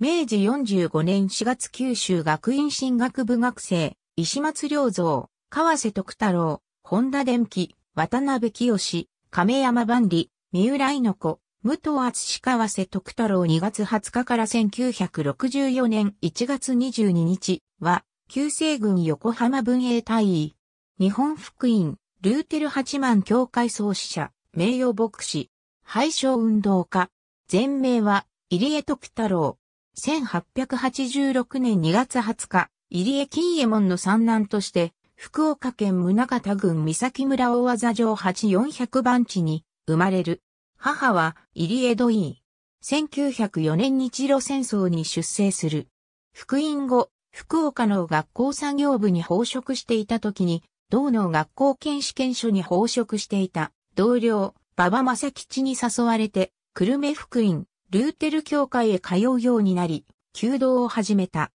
明治45年4月九州学院進学部学生、石松良造、川瀬徳太郎、本田電機、渡辺清、亀山万里、三浦の子、武藤厚志川瀬徳太郎2月20日から1964年1月22日は、旧西軍横浜文英大尉、日本福音、ルーテル八万教会創始者、名誉牧師、廃将運動家、全名は、入江徳太郎、1886年2月20日、入江金右衛門の三男として、福岡県宗方郡三崎村大技城8400番地に生まれる。母は入江土井。1904年日露戦争に出征する。福音後、福岡の学校作業部に報職していた時に、同の学校検試験所に報職していた同僚、馬場正吉に誘われて、久留米福院、ルーテル教会へ通うようになり、弓道を始めた。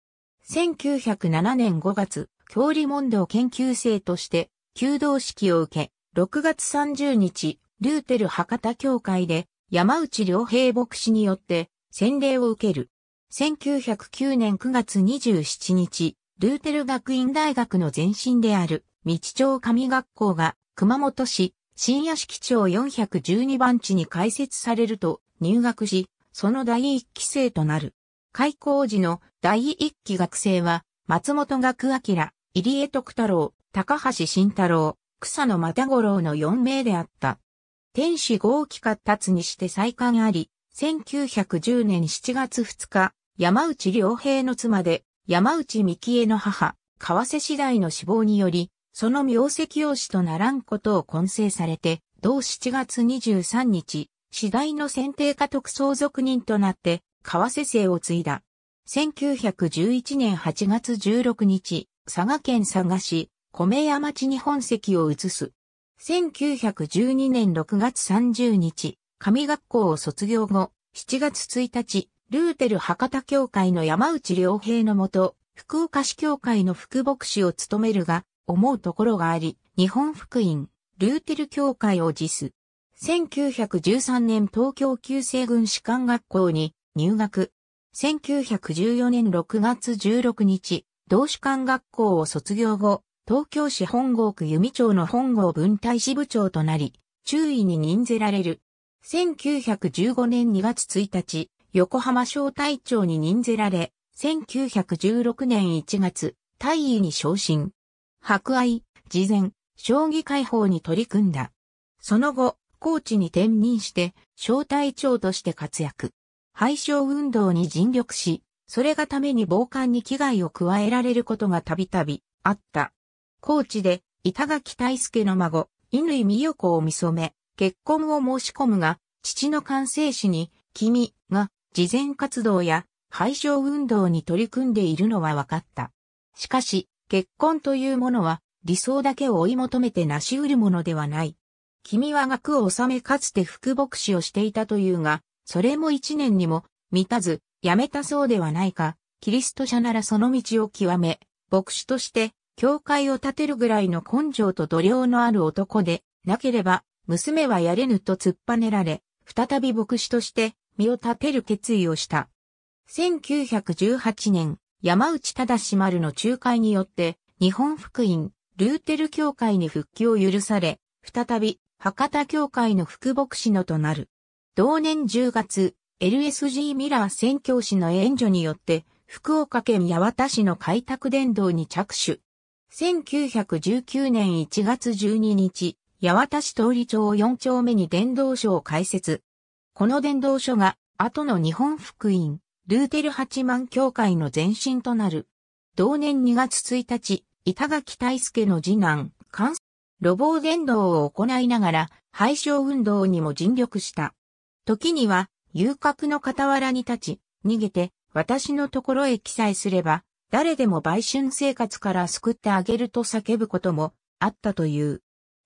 1907年5月、教理問答研究生として、弓道式を受け、6月30日、ルーテル博多教会で、山内良平牧師によって、洗礼を受ける。1909年9月27日、ルーテル学院大学の前身である、道町上学校が、熊本市、新屋敷町412番地に開設されると入学し、その第一期生となる。開校時の第一期学生は、松本学明、入江徳太郎、高橋慎太郎、草野又五郎の4名であった。天使号気活達にして再刊あり、1910年7月2日、山内良平の妻で、山内幹江の母、河瀬次第の死亡により、その名跡用紙とならんことを混成されて、同7月23日、次第の選定家特捜属人となって、川瀬生を継いだ。1911年8月16日、佐賀県佐賀市、米屋町に本籍を移す。1912年6月30日、上学校を卒業後、7月1日、ルーテル博多協会の山内良平のもと、福岡市協会の副牧師を務めるが、思うところがあり、日本福音、ルーテル協会を辞す。1913年東京旧制軍士官学校に入学。1914年6月16日、同士官学校を卒業後、東京市本郷区弓町の本郷分隊支部長となり、注意に任ぜられる。1915年2月1日、横浜小隊長に任ぜられ、1916年1月、大尉に昇進。博愛、事前、将棋解放に取り組んだ。その後、コーチに転任して、小隊長として活躍。廃傷運動に尽力し、それがために暴漢に危害を加えられることがたびたびあった。高知で、板垣大助の孫、乾美代子を見初め、結婚を申し込むが、父の完成死に、君が、事前活動や、廃傷運動に取り組んでいるのは分かった。しかし、結婚というものは、理想だけを追い求めて成し得るものではない。君は学を治めかつて副牧師をしていたというが、それも一年にも満たず、やめたそうではないか、キリスト者ならその道を極め、牧師として、教会を建てるぐらいの根性と度量のある男で、なければ、娘はやれぬと突っぱねられ、再び牧師として、身を立てる決意をした。1918年、山内忠丸の仲介によって、日本福音、ルーテル教会に復帰を許され、再び、博多教会の副牧師のとなる。同年10月、LSG ミラー宣教師の援助によって、福岡県八幡市の開拓伝道に着手。1919年1月12日、八幡市通り町4丁目に伝道所を開設。この伝道所が、後の日本福音、ルーテル八万教会の前身となる。同年2月1日、板垣大輔の次男、関路傍伝道を行いながら、廃傷運動にも尽力した。時には、遊郭の傍らに立ち、逃げて、私のところへ記載すれば、誰でも売春生活から救ってあげると叫ぶこともあったという。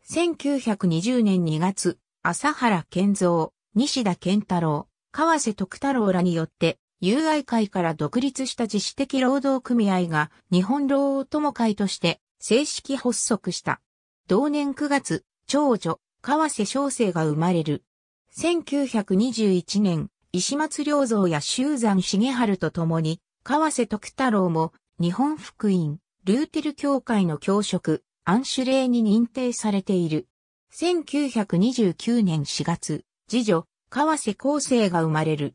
1920年2月、朝原健三、西田健太郎、川瀬徳太郎らによって、友愛会から独立した自主的労働組合が日本労働友会として正式発足した。同年9月、長女、河瀬小生が生まれる。1921年、石松良造や修山重春と共に、河瀬徳太郎も、日本福音、ルーテル教会の教職、安守令に認定されている。1929年4月、次女、河瀬厚生が生まれる。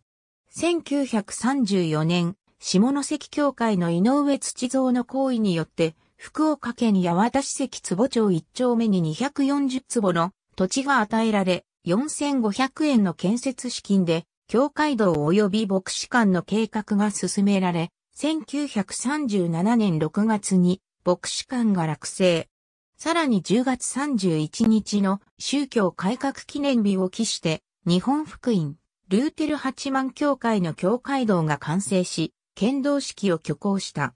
1934年、下関教会の井上土蔵の行為によって、福岡県八幡市関坪町1丁目に240坪の土地が与えられ、4500円の建設資金で、教会堂及び牧師館の計画が進められ、1937年6月に牧師館が落成。さらに10月31日の宗教改革記念日を期して、日本福音、ルーテル八幡教会の教会堂が完成し、剣道式を挙行した。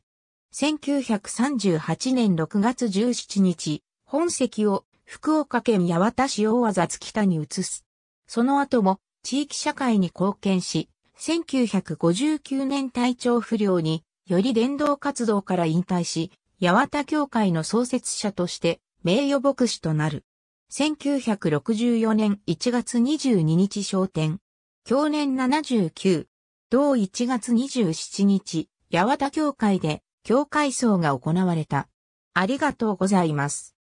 1938年6月17日、本籍を福岡県八幡市大和北に移す。その後も地域社会に貢献し、1959年体調不良により伝道活動から引退し、八幡教会の創設者として名誉牧師となる。1964年1月22日昇天。去年79。同1月27日、八幡教会で境界層が行われた。ありがとうございます。